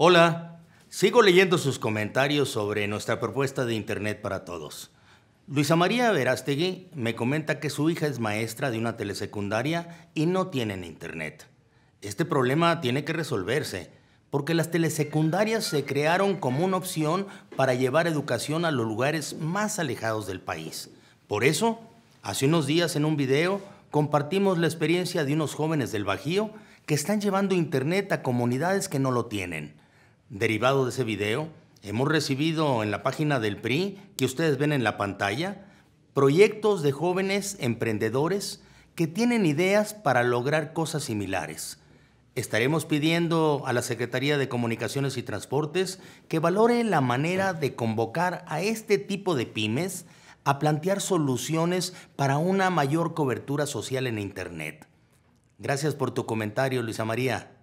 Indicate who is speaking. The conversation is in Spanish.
Speaker 1: Hola, sigo leyendo sus comentarios sobre nuestra propuesta de Internet para Todos. Luisa María Verástegui me comenta que su hija es maestra de una telesecundaria y no tienen Internet. Este problema tiene que resolverse, porque las telesecundarias se crearon como una opción para llevar educación a los lugares más alejados del país. Por eso, hace unos días en un video compartimos la experiencia de unos jóvenes del Bajío que están llevando Internet a comunidades que no lo tienen. Derivado de ese video, hemos recibido en la página del PRI, que ustedes ven en la pantalla, proyectos de jóvenes emprendedores que tienen ideas para lograr cosas similares. Estaremos pidiendo a la Secretaría de Comunicaciones y Transportes que valore la manera de convocar a este tipo de pymes a plantear soluciones para una mayor cobertura social en Internet. Gracias por tu comentario, Luisa María.